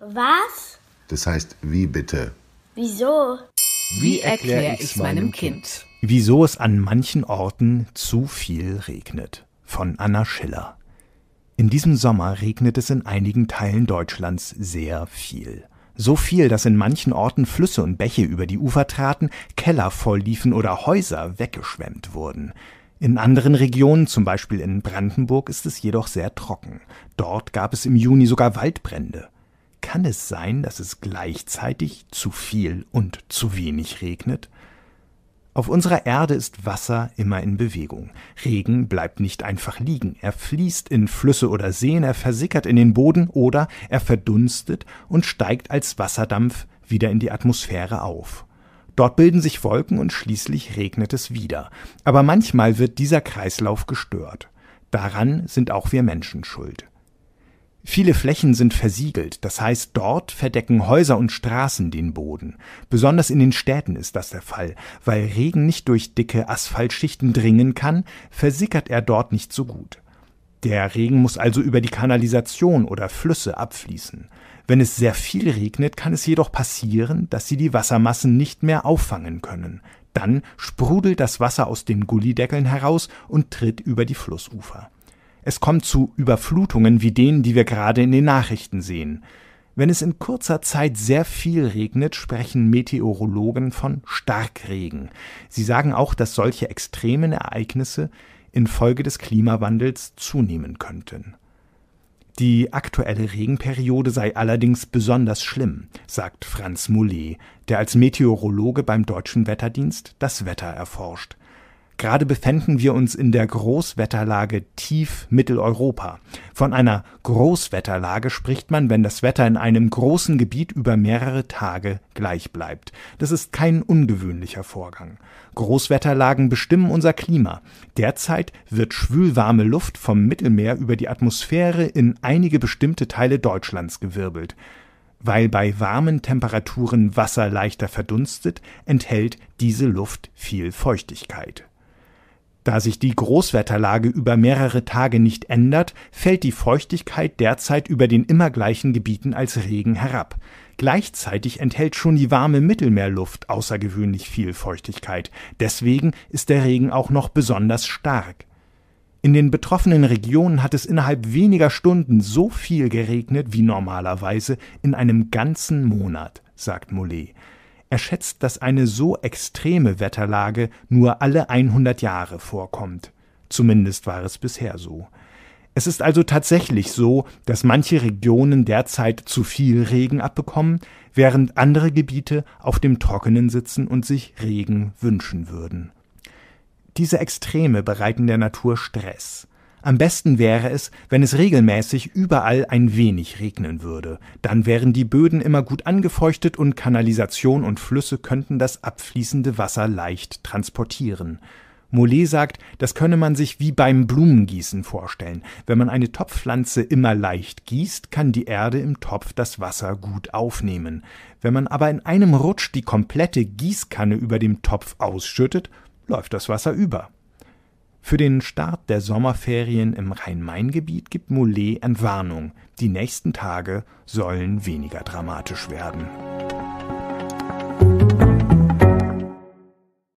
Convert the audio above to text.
Was? Das heißt, wie bitte? Wieso? Wie erkläre ich meinem Kind? Wieso es an manchen Orten zu viel regnet. Von Anna Schiller. In diesem Sommer regnet es in einigen Teilen Deutschlands sehr viel. So viel, dass in manchen Orten Flüsse und Bäche über die Ufer traten, Keller voll oder Häuser weggeschwemmt wurden. In anderen Regionen, zum Beispiel in Brandenburg, ist es jedoch sehr trocken. Dort gab es im Juni sogar Waldbrände. Kann es sein, dass es gleichzeitig zu viel und zu wenig regnet? Auf unserer Erde ist Wasser immer in Bewegung. Regen bleibt nicht einfach liegen. Er fließt in Flüsse oder Seen, er versickert in den Boden oder er verdunstet und steigt als Wasserdampf wieder in die Atmosphäre auf. Dort bilden sich Wolken und schließlich regnet es wieder. Aber manchmal wird dieser Kreislauf gestört. Daran sind auch wir Menschen schuld. Viele Flächen sind versiegelt, das heißt dort verdecken Häuser und Straßen den Boden. Besonders in den Städten ist das der Fall. Weil Regen nicht durch dicke Asphaltschichten dringen kann, versickert er dort nicht so gut. Der Regen muss also über die Kanalisation oder Flüsse abfließen. Wenn es sehr viel regnet, kann es jedoch passieren, dass sie die Wassermassen nicht mehr auffangen können. Dann sprudelt das Wasser aus den Gullideckeln heraus und tritt über die Flussufer. Es kommt zu Überflutungen wie denen, die wir gerade in den Nachrichten sehen. Wenn es in kurzer Zeit sehr viel regnet, sprechen Meteorologen von Starkregen. Sie sagen auch, dass solche extremen Ereignisse infolge des Klimawandels zunehmen könnten. Die aktuelle Regenperiode sei allerdings besonders schlimm, sagt Franz Mullet, der als Meteorologe beim Deutschen Wetterdienst das Wetter erforscht Gerade befänden wir uns in der Großwetterlage tief Mitteleuropa. Von einer Großwetterlage spricht man, wenn das Wetter in einem großen Gebiet über mehrere Tage gleich bleibt. Das ist kein ungewöhnlicher Vorgang. Großwetterlagen bestimmen unser Klima. Derzeit wird schwülwarme Luft vom Mittelmeer über die Atmosphäre in einige bestimmte Teile Deutschlands gewirbelt. Weil bei warmen Temperaturen Wasser leichter verdunstet, enthält diese Luft viel Feuchtigkeit. Da sich die Großwetterlage über mehrere Tage nicht ändert, fällt die Feuchtigkeit derzeit über den immer gleichen Gebieten als Regen herab. Gleichzeitig enthält schon die warme Mittelmeerluft außergewöhnlich viel Feuchtigkeit. Deswegen ist der Regen auch noch besonders stark. In den betroffenen Regionen hat es innerhalb weniger Stunden so viel geregnet wie normalerweise in einem ganzen Monat, sagt Mollet. Er schätzt, dass eine so extreme Wetterlage nur alle 100 Jahre vorkommt. Zumindest war es bisher so. Es ist also tatsächlich so, dass manche Regionen derzeit zu viel Regen abbekommen, während andere Gebiete auf dem Trockenen sitzen und sich Regen wünschen würden. Diese Extreme bereiten der Natur Stress. Am besten wäre es, wenn es regelmäßig überall ein wenig regnen würde, dann wären die Böden immer gut angefeuchtet und Kanalisation und Flüsse könnten das abfließende Wasser leicht transportieren. Mollet sagt, das könne man sich wie beim Blumengießen vorstellen. Wenn man eine Topfpflanze immer leicht gießt, kann die Erde im Topf das Wasser gut aufnehmen. Wenn man aber in einem Rutsch die komplette Gießkanne über dem Topf ausschüttet, läuft das Wasser über. Für den Start der Sommerferien im Rhein-Main-Gebiet gibt Mollet Entwarnung. Die nächsten Tage sollen weniger dramatisch werden.